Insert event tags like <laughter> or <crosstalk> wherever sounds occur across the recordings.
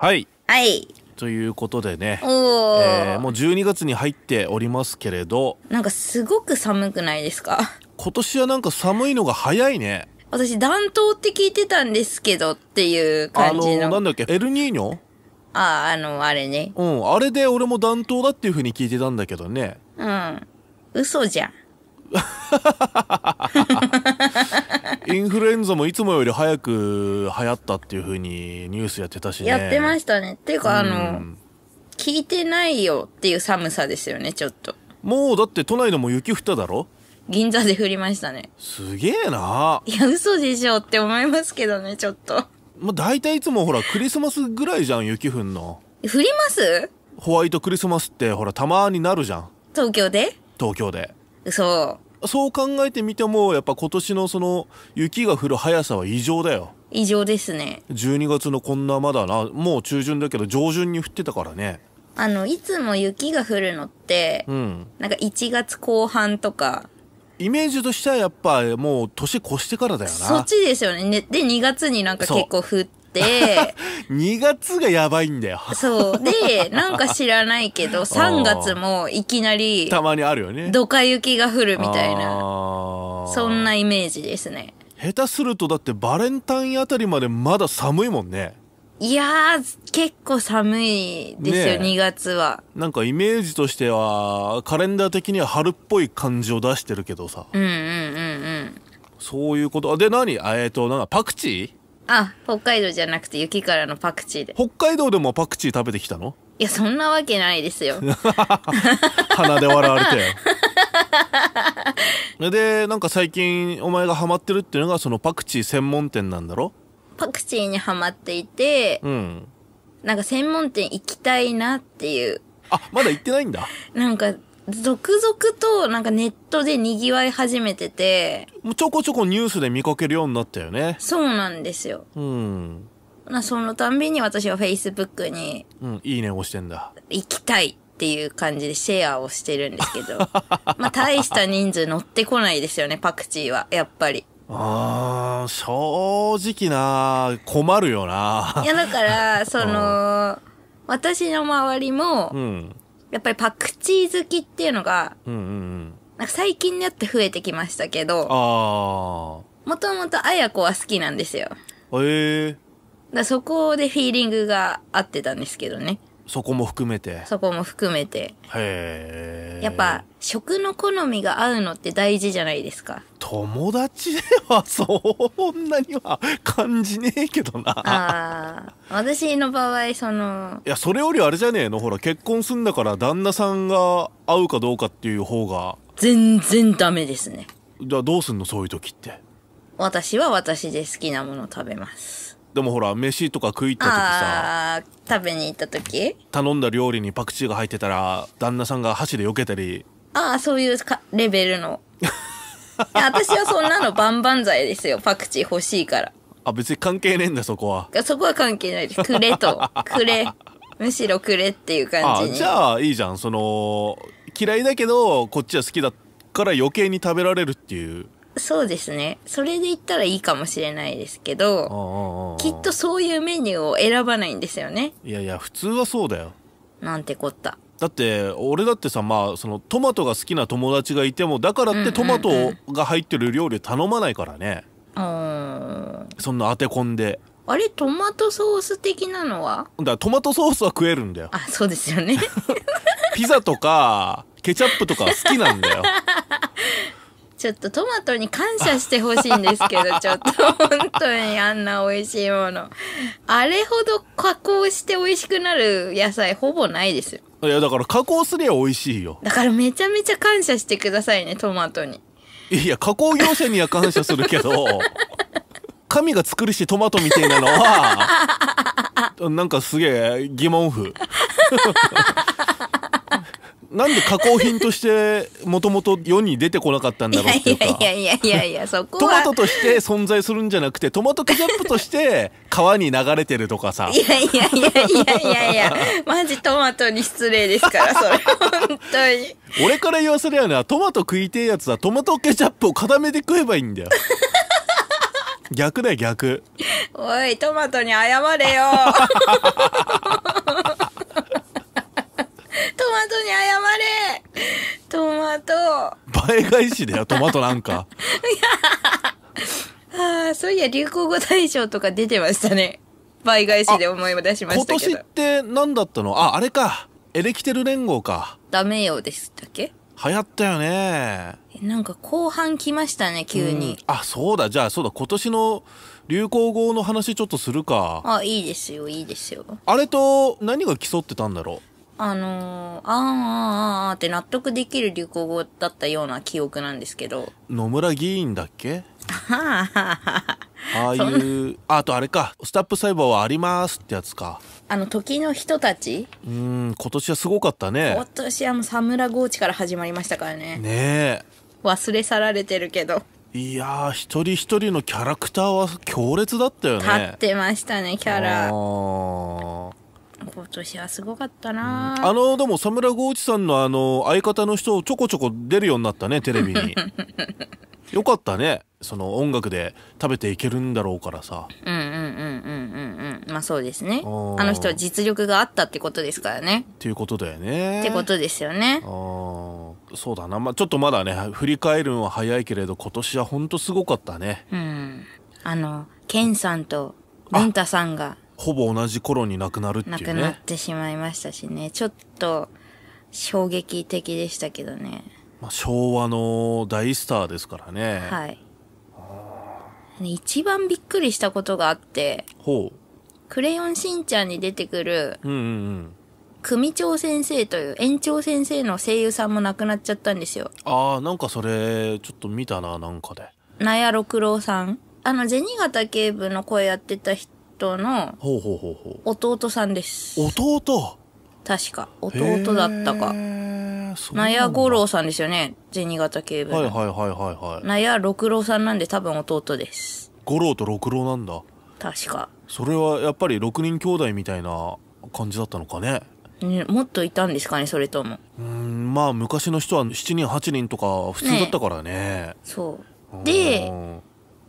はい。はい。ということでね、えー、もう12月に入っておりますけれどなんかすごく寒くないですか今年はなんか寒いのが早いね私暖冬って聞いてたんですけどっていう感じのあのなんだっけエルニーニョあああのあれねうんあれで俺も暖冬だっていうふうに聞いてたんだけどねうん嘘じゃん <laughs> インフルエンザもいつもより早く流行ったっていうふうにニュースやってたしね。やってましたね。っていうか、あの、聞いてないよっていう寒さですよね、ちょっと。もうだって都内でも雪降っただろ銀座で降りましたね。すげえな。いや、嘘でしょって思いますけどね、ちょっと。まあ、大体いつもほら、クリスマスぐらいじゃん、雪降んの。降りますホワイトクリスマスってほら、たまになるじゃん。東京で東京で。嘘。そう考えてみてもやっぱ今年のその雪が降る速さは異常だよ異常ですね12月のこんなまだなもう中旬だけど上旬に降ってたからねあのいつも雪が降るのって、うん、なんか1月後半とかイメージとしてはやっぱもう年越してからだよなそっちですよねで2月になんか結構降っ2 <laughs> 月がやばいんだよそうでなんか知らないけど3 <laughs> 月もいきなりたまにあるよねどか雪が降るみたいなそんなイメージですね下手するとだってバレンタインあたりまでまだ寒いもんねいや結構寒いですよ、ね、2月はなんかイメージとしてはカレンダー的には春っぽい感じを出してるけどさうんうんうんうんそういうことで何えっ、ー、となんかパクチーあ北海道じゃなくて雪からのパクチーで北海道でもパクチー食べてきたのいやそんなわけないですよ <laughs> 鼻で笑われてでなんか最近お前がハマってるっていうのがそのパクチー専門店なんだろパクチーにはまっていて、うん、なんか専門店行きたいなっていうあまだ行ってないんだなんか続々となんかネットで賑わい始めてて。ちょこちょこニュースで見かけるようになったよね。そうなんですよ。うん。そのたんびに私は Facebook に。うん、いいね押してんだ。行きたいっていう感じでシェアをしてるんですけど。<laughs> まあ大した人数乗ってこないですよね、パクチーは。やっぱり。ああ、正直な、困るよな。いや、だから、その、私の周りも、うん、やっぱりパクチー好きっていうのが、なんか最近になって増えてきましたけど、もともとあや子は好きなんですよ。へえだそこでフィーリングが合ってたんですけどね。そこも含めて。そこも含めて。へえ。やっぱ食の好みが合うのって大事じゃないですか友達ではそんなには感じねえけどなああ。私の場合そのいやそれよりあれじゃねえのほら結婚すんだから旦那さんが合うかどうかっていう方が全然ダメですねじゃあどうすんのそういう時って私は私で好きなもの食べますでもほら飯とか食い行った時さ食べに行った時頼んだ料理にパクチーが入ってたら旦那さんが箸で避けたりああそういうかレベルの私はそんなの万々歳ですよパクチー欲しいからあ別に関係ねえんだそこはそこは関係ないですくれと <laughs> くれむしろくれっていう感じにじゃあいいじゃんその嫌いだけどこっちは好きだから余計に食べられるっていうそうですね。それで言ったらいいかもしれないですけど、きっとそういうメニューを選ばないんですよね。いやいや、普通はそうだよ。なんてこった。だって俺だってさまあそのトマトが好きな友達がいてもだからってトマトが入ってる料理頼まないからね、うん、うん、そんな当て込んであれトマトソース的なのはだからトマトソースは食えるんだよあそうですよね <laughs> ピザとかケチャップとか好きなんだよちょっとトマトに感謝してほしいんですけど、<laughs> ちょっと本当にあんな美味しいもの。あれほど加工して美味しくなる野菜ほぼないですよ。いやだから加工すりゃ美味しいよ。だからめちゃめちゃ感謝してくださいね、トマトに。いや、加工業者には感謝するけど、<laughs> 神が作るしトマトみたいなのは、<laughs> なんかすげえ疑問符。なんで加工品としてもともと世に出てこなかったんだろうっていうか <laughs> いやいやいやいやそこはトマトとして存在するんじゃなくてトマトケチャップとして川に流れてるとかさいやいやいやいやいやいや <laughs> マジトマトに失礼ですからそれ本当に俺から言わせりゃなトマト食いてえやつはトマトケチャップを固めて食えばいいんだよ <laughs> 逆だよ逆おいトマトに謝れよトマトに謝れトマト。倍返しだよ、トマトなんか。い <laughs> やあそういや、流行語大賞とか出てましたね。倍返しで思い出しましたけど。今年って何だったのあ、あれか。エレキテル連合か。ダメよでしたっけ流行ったよね。なんか後半来ましたね、急に。あ、そうだ。じゃあ、そうだ。今年の流行語の話ちょっとするか。あ、いいですよ、いいですよ。あれと何が競ってたんだろうあのー、あーあーあって納得できる流行語だったような記憶なんですけど。野村議員だっけ <laughs> ああいう、あとあれか、スタップ細胞はありますってやつか。あの、時の人たちうん、今年はすごかったね。今年はもうサムラゴーチから始まりましたからね。ねえ。忘れ去られてるけど。いや一人一人のキャラクターは強烈だったよね。立ってましたね、キャラ。今年はすごかったな、うん、あのでも佐村剛一さんのあの相方の人ちょこちょこ出るようになったねテレビに <laughs> よかったねその音楽で食べていけるんだろうからさうんうんうんうんうんうんまあそうですねあの人は実力があったってことですからねっていうことだよねってことですよねそうだなまあちょっとまだね振り返るのは早いけれど今年はほんとすごかったねうんあのケンさんとン太さんがほぼ同じ頃に亡くなるっていうね亡くなってしまいましたしねちょっと衝撃的でしたけどね、まあ、昭和の大スターですからねはい一番びっくりしたことがあってほうクレヨンしんちゃんに出てくる、うんうんうん。組長先生という園長先生の声優さんも亡くなっちゃったんですよ。ああ、なんかそれ、ちょっと見たな、なんかで。納屋六郎さん。あの、銭形警部の声やってた人人の弟さんです弟確か弟だったか納屋五郎さんですよね銭形警部はいはいはいはいはい納屋六郎さんなんで多分弟です五郎と六郎なんだ確かそれはやっぱり六人兄弟みたいな感じだったのかねね、もっといたんですかねそれともうんまあ昔の人は7人8人とか普通だったからね、ね、そうで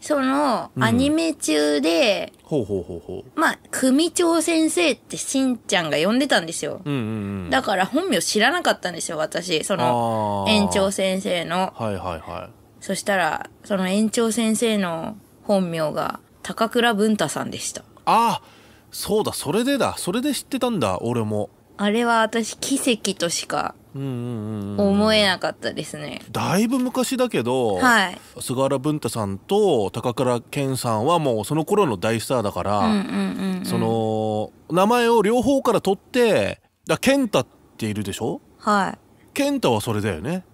その、アニメ中で、ほうほうほうほう。まあ、組長先生ってしんちゃんが呼んでたんですよ。うんうんうん。だから本名知らなかったんですよ、私。その、園長先生の。はいはいはい。そしたら、その園長先生の本名が、高倉文太さんでした。ああ、そうだ、それでだ。それで知ってたんだ、俺も。あれは私奇跡としか思えなかったですねだいぶ昔だけど、はい、菅原文太さんと高倉健さんはもうその頃の大スターだから、ううんんその名前を両方から取ってだ健太っているでしょはい健太はそれだよね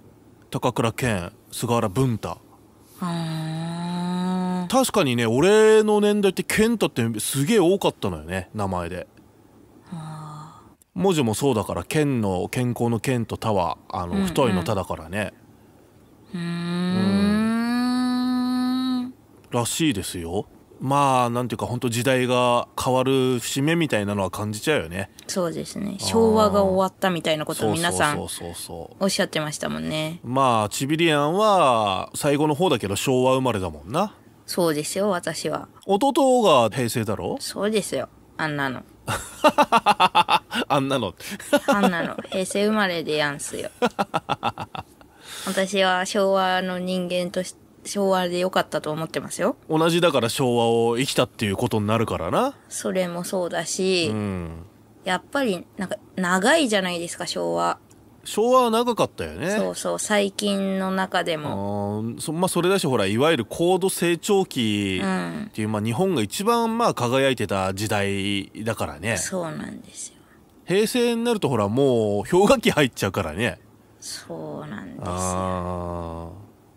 高倉健菅原文太確かにね俺の年代って健太ってすげえ多かったのよね名前で文字もそうだから県の健康の県と田はあの、太いの田だからねうんらしいですよまあなんていうか本当時代が変わる節目みたいなのは感じちゃうよねそうですね昭和が終わったみたいなことを皆さんおっしゃってましたもんねまあチビリアンは最後の方だけど昭和生まれだもんなそうですよ私は弟が平成だろそうですよあんなの <laughs> あんなの。あんなの。平成生まれでやんすよ。<laughs> 私は昭和の人間として、昭和で良かったと思ってますよ。同じだから昭和を生きたっていうことになるからな。それもそうだし、うん、やっぱり、なんか、長いじゃないですか、昭和。昭和は長かったよねそうそう最近の中でもあそ,、まあ、それだしほらいわゆる高度成長期っていう、うん、まあ、日本が一番まあ輝いてた時代だからねそうなんですよ平成になるとほらもう氷河期入っちゃうからねそうなんですよ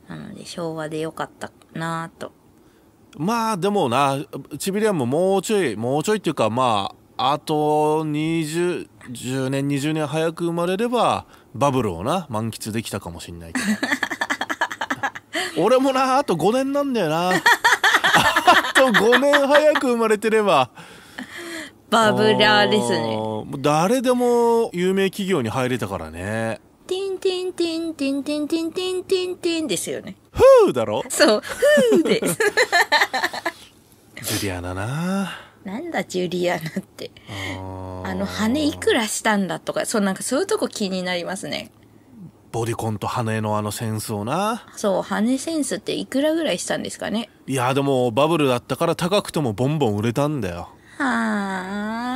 なので昭和でよかったなとまあでもなちびりンももうちょいもうちょいっていうかまああと2010年20年早く生まれればバブルをな満喫できたかもしんないけど <laughs> 俺もなあと5年なんだよなあと5年早く生まれてればバブラーですね誰でも有名企業に入れたからねティンティンティンティンティンティンティンティンティンですよねふうだろそうふうですジュリアナななんだジュリアナってあの羽いくらしたんだとかそうなんかそういうとこ気になりますねボディコンと羽のあのセンスをなそう羽センスっていくらぐらいしたんですかねいやでもバブルだったから高くてもボンボン売れたんだよはあ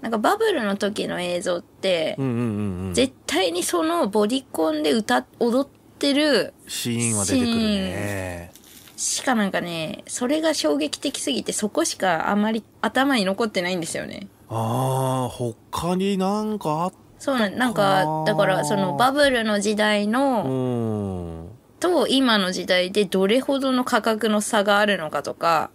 なんかバブルの時の映像って、うんうんうん絶対にそのボディコンで歌踊ってるシーンは出てくるねしかなんかね、それが衝撃的すぎて、そこしかあまり頭に残ってないんですよね。ああ、他になんかあったそうなん、なんか、だから、そのバブルの時代の、と今の時代でどれほどの価格の差があるのかとか。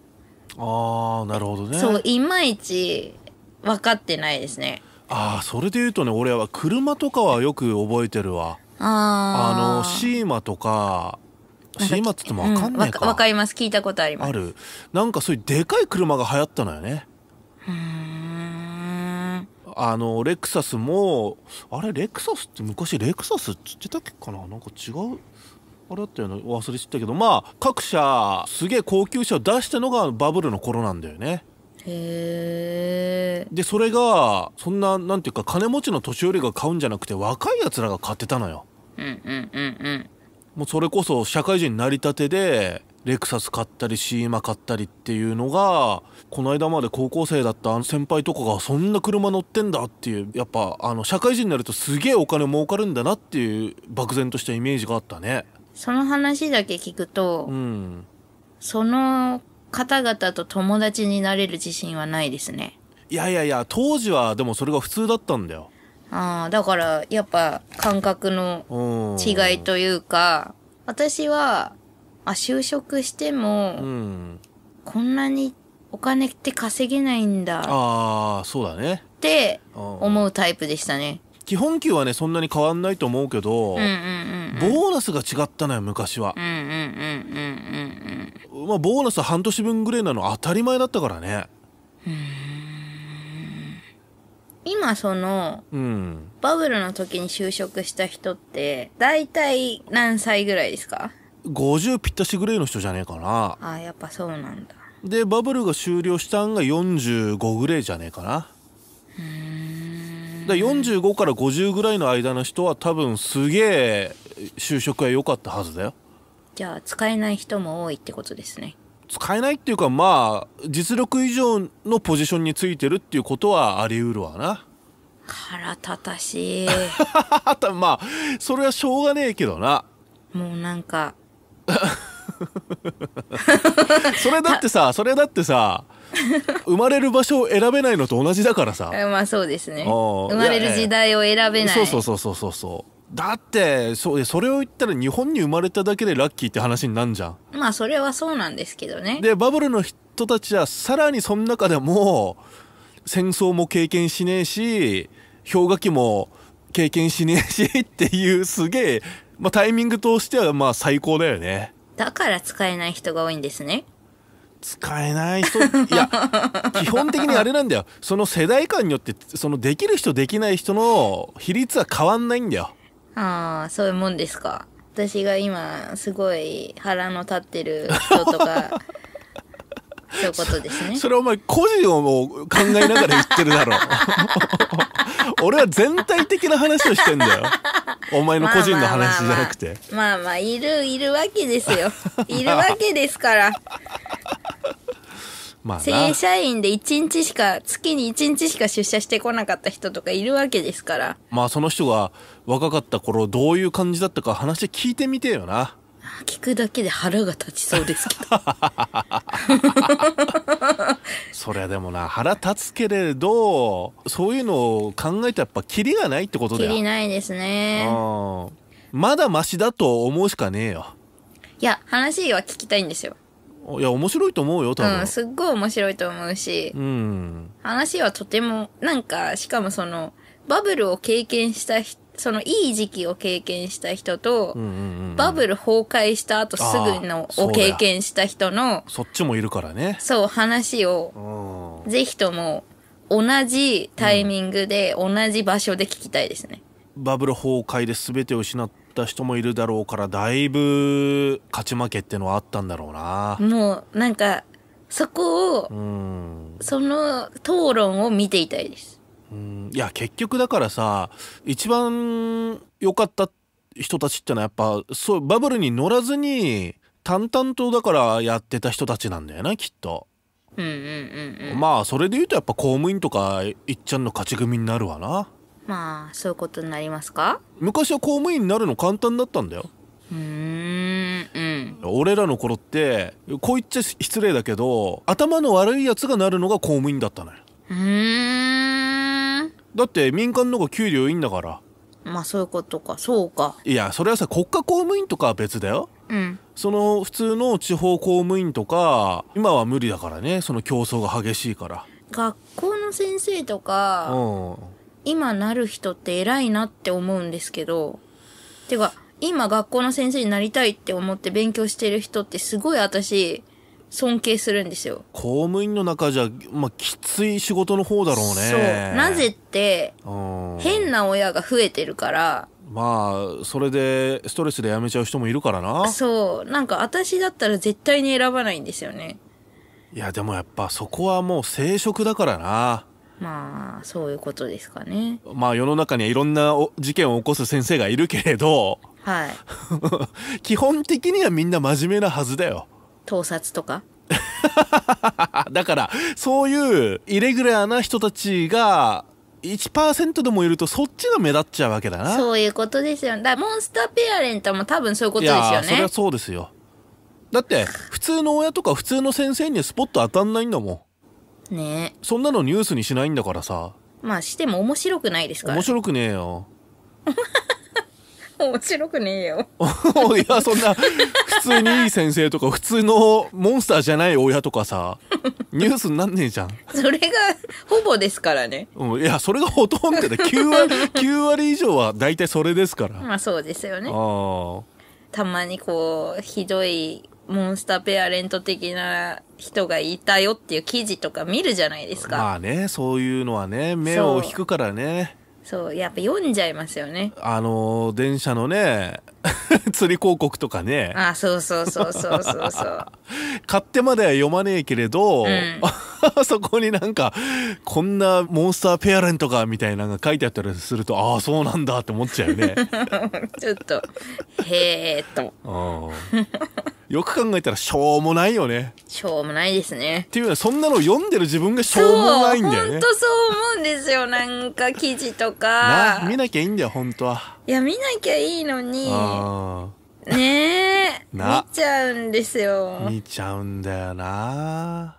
ああ、なるほどね。そう、いまいち分かってないですね。ああ、それで言うとね、俺は車とかはよく覚えてるわ。ああの、シーマとか、今つっても分かんないか、うん、わかります聞いたことありますあるなんかそういうでかい車が流行ったのよねんあのレクサスもあれレクサスって昔レクサスっ言ってたっけかななんか違うあれだったよね忘れちゃったけどまあ各社すげえ高級車を出したのがバブルの頃なんだよねへえでそれがそんななんていうか金持ちの年寄りが買うんじゃなくて若いやつらが買ってたのようんうんうんうんもうそれこそ社会人になりたてでレクサス買ったりシーマ買ったりっていうのがこの間まで高校生だったあの先輩とかがそんな車乗ってんだっていうやっぱあの社会人になるとすげえお金儲かるんだなっていう漠然としたイメージがあったねその話だけ聞くと、うん、その方々と友達になれる自信はないですねいやいやいや当時はでもそれが普通だったんだよあだからやっぱ感覚の違いというか私はあ就職しても、うん、こんなにお金って稼げないんだあそうだねって思うタイプでしたね基本給はねそんなに変わんないと思うけど、ボーナスが違ったのよ昔はまあボーナス半年分ぐらいなの当たり前だったからねうん今その、うん、バブルの時に就職した人って、大体何歳ぐらいですか ?50 ぴったしぐらいの人じゃねえかな。ああ、やっぱそうなんだ。で、バブルが終了したんが45ぐらいじゃねえかな。うん。だ45から50ぐらいの間の人は多分すげえ就職が良かったはずだよ。じゃあ使えない人も多いってことですね。使えないっていうかまあ実力以上のポジションについてるっていうことはあり得るわな腹立たしい <laughs> まあそれはしょうがねえけどなもうなんか <laughs> それだってさそれだってさ生まれる場所を選べないのと同じだからさ <laughs> まあそうですね生まれる時代を選べないそうそうそうそうそうそうだってそそれを言ったら日本に生まれただけでラッキーって話になるじゃんまあそれはそうなんですけどねでバブルの人たちはさらにその中でも戦争も経験しねえし氷河期も経験しねえしっていうすげえ、まあ、タイミングとしてはまあ最高だよねだから使えない人が多いんですね使えない人いや基本的にあれなんだよ <laughs> その世代間によってそのできる人できない人の比率は変わんないんだよああ、そういうもんですか。私が今、すごい腹の立ってる人とか、<laughs> そういうことですね。それお前個人をもう考えながら言ってるだろう。<laughs> 俺は全体的な話をしてんだよ。お前の個人の話じゃなくて。まあまあ、まあまあまあまあいる、いるわけですよ。いるわけですから。<laughs> まあ、正社員で一日しか、月に一日しか出社してこなかった人とかいるわけですから。まあその人が、若かった頃どういう感じだったか話聞いてみてよな聞くだけで腹が立ちそうですけど <laughs> そりゃでもな腹立つけれどそういうのを考えたやっぱキリがないってことだよキリないですねまだマシだと思うしかねえよいや話は聞きたいんですよいや面白いと思うよ多分、うん、すっごい面白いと思うし、うん、話はとてもなんかしかもそのバブルを経験した人そのいい時期を経験した人と、うんうんうんバブル崩壊した後すぐのを経験した人のそっちもいるからねそう話をぜひとも同じタイミングで、うん、同じ場所で聞きたいですねバブル崩壊で全てを失った人もいるだろうからだいぶ勝ち負けってのはあったんだろうなもうなんかそこを、うん、その討論を見ていたいですうんいや結局だからさ一番良かった人たちってのはやっぱそうバブルに乗らずに淡々とだからやってた人たちなんだよなきっと。うんうんうんまあそれで言うとやっぱ公務員とかいっちゃんの勝ち組になるわなまあそういうことになりますか昔は公務員になるの簡単だったんだようんうん俺らの頃ってこう言っちゃ失礼だけど頭の悪いやつがなるのが公務員だったのようんだって民間の方が給料いいんだからまあそういうことかそうかいやそれはさ国家公務員とかは別だようんその普通の地方公務員とか今は無理だからねその競争が激しいから学校の先生とか、うん今なる人って偉いなって思うんですけど、てか、今学校の先生になりたいって思って勉強してる人ってすごい私、尊敬するんですよ公務員の中じゃ、まあ、きつい仕事の方だろうねそうなぜって変な親が増えてるからまあそれでストレスで辞めちゃう人もいるからなそうなんか私だったら絶対に選ばないんですよねいやでもやっぱそこはもう生殖だからなまあそういうことですかねまあ世の中にはいろんな事件を起こす先生がいるけれどはい <laughs> 基本的にはみんな真面目なはずだよ盗撮とか <laughs> だからそういうイレギュラーな人たちが1%でもいるとそっちが目立っちゃうわけだなそういうことですよだモンスターペアレントも多分そういうことですよねそれはそうですよだって普通の親とか普通の先生にスポット当たんないんだもんねそんなのニュースにしないんだからさまあしても面白くないですから面白くねえよ <laughs> 面白くねえよ <laughs> いやそんな普通にいい先生とか普通のモンスターじゃない親とかさ <laughs> ニュースになんねえじゃんそれが <laughs> ほぼですからね、うん、いやそれがほとんどで9割 ,9 割以上は大体それですからまあそうですよねたまにこうひどいモンスターペアレント的な人がいたよっていう記事とか見るじゃないですかまあねそういうのはね目を引くからねそうやっぱ読んじゃいますよねあのー、電車のね <laughs> 釣り広告とかねあそうそうそうそうそうそう <laughs> 買ってまでは読まねえけれど、うん、<laughs> そこになんかこんなモンスターペアレントかみたいなのが書いてあったりするとああそうなんだって思っちゃうよねちょっとへえと。うん。よく考えたらしょうもないよねしょうもないですねっていうのはそんなの読んでる自分がしょうもないんだよね本当そう思うんですよなんか記事とかな見なきゃいいんだよ本当はいや見なきゃいいのにねえ見ちゃうんですよ見ちゃうんだよな